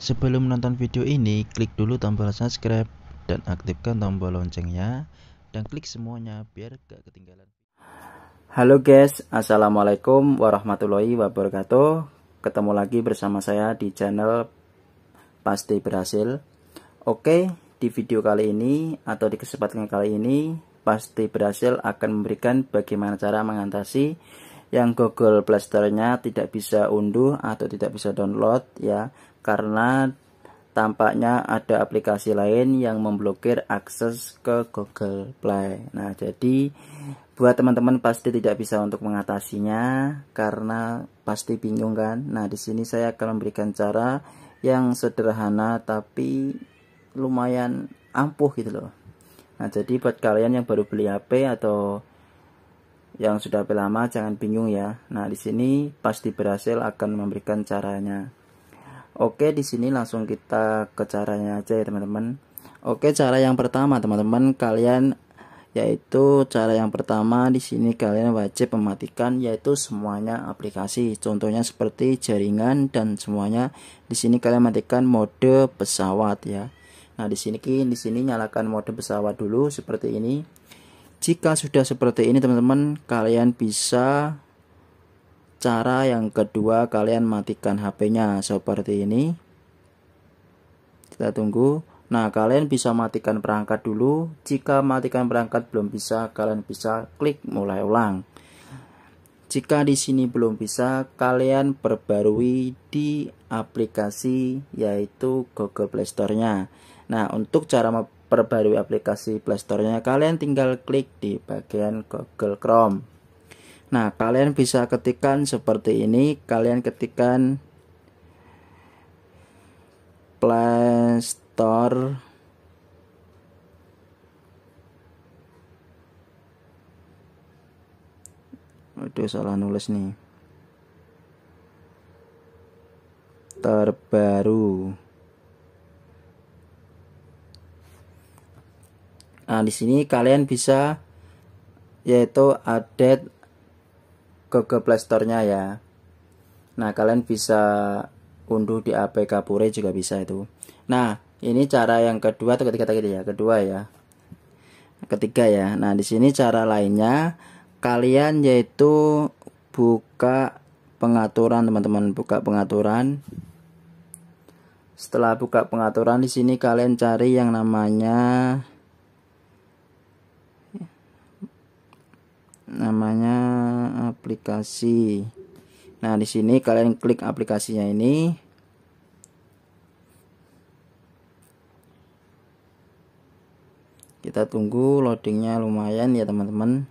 Sebelum menonton video ini, klik dulu tombol subscribe dan aktifkan tombol loncengnya dan klik semuanya biar gak ketinggalan. Halo guys, Assalamualaikum warahmatullahi wabarakatuh. Ketemu lagi bersama saya di channel Pasti Berhasil. Oke, di video kali ini atau di kesempatan kali ini, Pasti Berhasil akan memberikan bagaimana cara mengatasi yang Google Play Store-nya tidak bisa unduh atau tidak bisa download ya karena tampaknya ada aplikasi lain yang memblokir akses ke Google Play. Nah, jadi buat teman-teman pasti tidak bisa untuk mengatasinya karena pasti bingung kan. Nah, di sini saya akan memberikan cara yang sederhana tapi lumayan ampuh gitu loh. Nah, jadi buat kalian yang baru beli HP atau yang sudah lama jangan bingung ya. Nah, di sini pasti berhasil akan memberikan caranya. Oke, di sini langsung kita ke caranya aja ya, teman-teman. Oke, cara yang pertama, teman-teman, kalian yaitu cara yang pertama di sini kalian wajib mematikan yaitu semuanya aplikasi. Contohnya seperti jaringan dan semuanya di sini kalian matikan mode pesawat ya. Nah, di sini di sini nyalakan mode pesawat dulu seperti ini. Jika sudah seperti ini, teman-teman, kalian bisa Cara yang kedua kalian matikan HP-nya seperti ini. Kita tunggu. Nah, kalian bisa matikan perangkat dulu. Jika matikan perangkat belum bisa, kalian bisa klik mulai ulang. Jika di sini belum bisa, kalian perbarui di aplikasi yaitu Google Play Store-nya. Nah, untuk cara memperbarui aplikasi Play Store-nya, kalian tinggal klik di bagian Google Chrome. Nah, kalian bisa ketikkan seperti ini. Kalian ketikkan Play Store Aduh salah nulis nih Terbaru Nah di sini kalian bisa yaitu update ke Play store nya ya nah kalian bisa unduh di APK Pure juga bisa itu nah ini cara yang kedua atau ketiga tadi ya kedua ya ketiga ya nah di sini cara lainnya kalian yaitu buka pengaturan teman-teman buka pengaturan setelah buka pengaturan di sini kalian cari yang namanya namanya aplikasi nah di sini kalian klik aplikasinya ini kita tunggu loadingnya lumayan ya teman-teman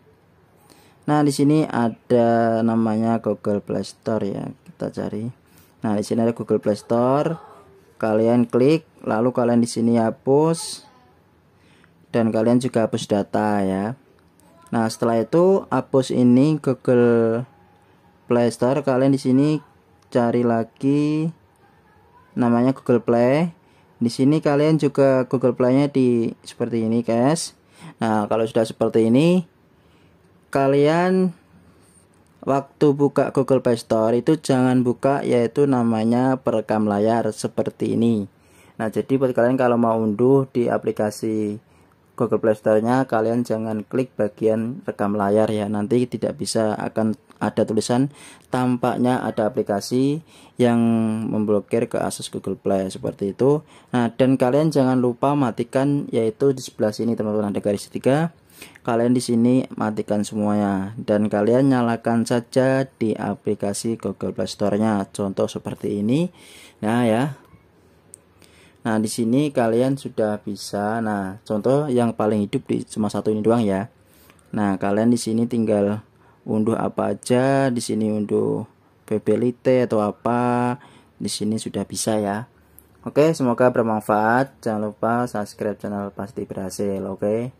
nah di sini ada namanya Google Play Store ya kita cari nah di sini ada Google Play Store kalian klik lalu kalian di sini hapus dan kalian juga hapus data ya Nah, setelah itu hapus ini Google Play Store. Kalian di sini cari lagi namanya Google Play. Di sini kalian juga Google Play-nya di seperti ini, guys. Nah, kalau sudah seperti ini kalian waktu buka Google Play Store itu jangan buka yaitu namanya perekam layar seperti ini. Nah, jadi buat kalian kalau mau unduh di aplikasi Google Play Store-nya kalian jangan klik bagian rekam layar ya nanti tidak bisa akan ada tulisan tampaknya ada aplikasi yang memblokir ke akses Google Play seperti itu nah dan kalian jangan lupa matikan yaitu di sebelah sini teman-teman ada garis tiga kalian di sini matikan semuanya dan kalian nyalakan saja di aplikasi Google Play Store-nya contoh seperti ini nah ya Nah, di sini kalian sudah bisa. Nah, contoh yang paling hidup di cuma satu ini doang ya. Nah, kalian di sini tinggal unduh apa aja, di sini unduh BBLite atau apa. Di sini sudah bisa ya. Oke, semoga bermanfaat. Jangan lupa subscribe channel Pasti Berhasil, oke?